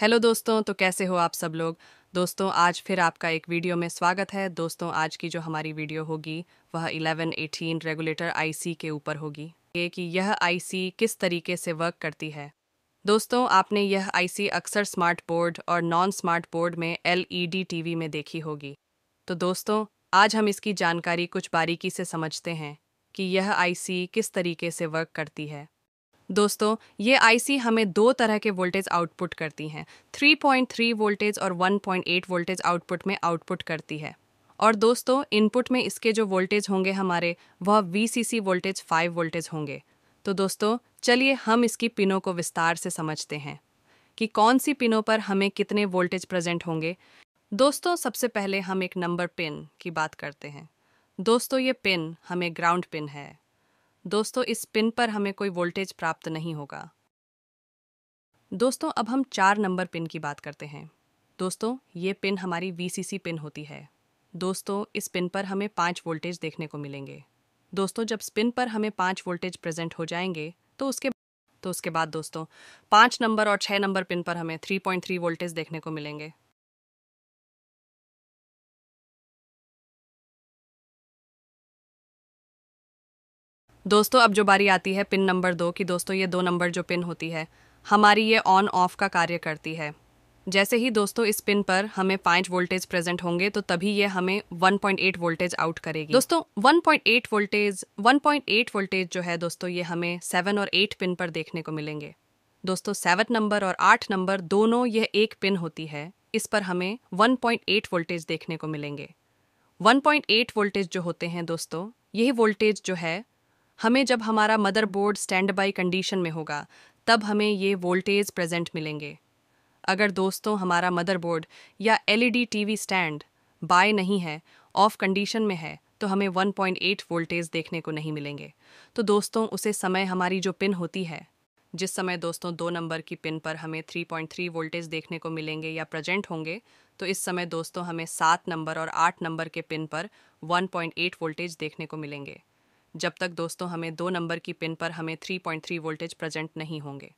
hello दोस्तों तो कैसे हो आप सब लोग दोस्तों आज फिर आपका एक वीडियो में स्वागत है दोस्तों आज की जो हमारी वीडियो होगी वह 1118 रेगुलेटर आईसी के ऊपर होगी ये कि यह आईसी किस तरीके से वर्क करती है दोस्तों आपने यह आईसी अक्सर स्मार्ट बोर्ड और नॉन स्मार्ट बोर्ड में एल टीवी e में देखी होगी तो दोस्तों आज हम इसकी जानकारी कुछ बारीकी से समझते हैं कि यह आईसी किस तरीके से वर्क करती है दोस्तों ये आईसी हमें दो तरह के वोल्टेज आउटपुट करती हैं 3.3 वोल्टेज और 1.8 वोल्टेज आउटपुट में आउटपुट करती है और दोस्तों इनपुट में इसके जो वोल्टेज होंगे हमारे वह वी वोल्टेज 5 वोल्टेज होंगे तो दोस्तों चलिए हम इसकी पिनों को विस्तार से समझते हैं कि कौन सी पिनों पर हमें कितने वोल्टेज प्रेजेंट होंगे दोस्तों सबसे पहले हम एक नंबर पिन की बात करते हैं दोस्तों ये पिन हमें ग्राउंड पिन है दोस्तों इस पिन पर हमें कोई वोल्टेज प्राप्त नहीं होगा दोस्तों अब हम चार नंबर पिन की बात करते हैं दोस्तों ये पिन हमारी वीसीसी पिन होती है दोस्तों इस पिन पर हमें पाँच वोल्टेज देखने को मिलेंगे दोस्तों जब स्पिन पर हमें पाँच वोल्टेज प्रेजेंट हो जाएंगे तो उसके तो उसके बाद दोस्तों पाँच नंबर और छः नंबर पिन पर हमें थ्री पॉइंट थ्री वोल्टेज देखने को मिलेंगे दोस्तों अब जो बारी आती है पिन नंबर दो की दोस्तों ये दो नंबर जो पिन होती है हमारी ये ऑन ऑफ का कार्य करती है जैसे ही दोस्तों इस पिन पर हमें पाँच वोल्टेज प्रेजेंट होंगे तो तभी ये हमें 1.8 वोल्टेज आउट करेगी दोस्तों 1.8 वोल्टेज 1.8 वोल्टेज जो है दोस्तों ये हमें सेवन और एट पिन पर देखने को मिलेंगे दोस्तों सेवन नंबर और आठ नंबर दोनों यह एक पिन होती है इस पर हमें 1.8 वोल्टेज देखने को मिलेंगे 1.8 वोल्टेज जो होते हैं दोस्तों यही वोल्टेज जो है हमें जब हमारा मदरबोर्ड स्टैंड बाई कंडीशन में होगा तब हमें ये वोल्टेज प्रेजेंट मिलेंगे अगर दोस्तों हमारा मदरबोर्ड या एलईडी टीवी स्टैंड बाय नहीं है ऑफ कंडीशन में है तो हमें 1.8 वोल्टेज देखने को नहीं मिलेंगे तो दोस्तों उसे समय हमारी जो पिन होती है जिस समय दोस्तों दो नंबर की पिन पर हमें 3.3 वोल्टेज देखने को मिलेंगे या प्रेजेंट होंगे तो इस समय दोस्तों हमें सात नंबर और आठ नंबर के पिन पर 1.8 वोल्टेज देखने को मिलेंगे जब तक दोस्तों हमें दो नंबर की पिन पर हमें 3.3 वोल्टेज प्रेजेंट नहीं होंगे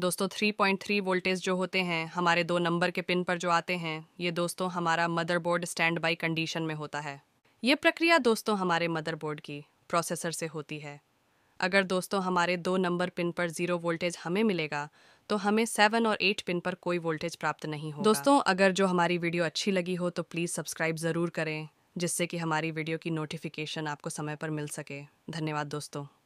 दोस्तों 3.3 वोल्टेज जो होते हैं हमारे दो नंबर के पिन पर जो आते हैं ये दोस्तों हमारा मदरबोर्ड स्टैंड बाई कंडीशन में होता है ये प्रक्रिया दोस्तों हमारे मदरबोर्ड की प्रोसेसर से होती है अगर दोस्तों हमारे दो नंबर पिन पर जीरो वोल्टेज हमें मिलेगा तो हमें सेवन और एट पिन पर कोई वोल्टेज प्राप्त नहीं होगा दोस्तों अगर जो हमारी वीडियो अच्छी लगी हो तो प्लीज़ सब्सक्राइब ज़रूर करें जिससे कि हमारी वीडियो की नोटिफिकेशन आपको समय पर मिल सके धन्यवाद दोस्तों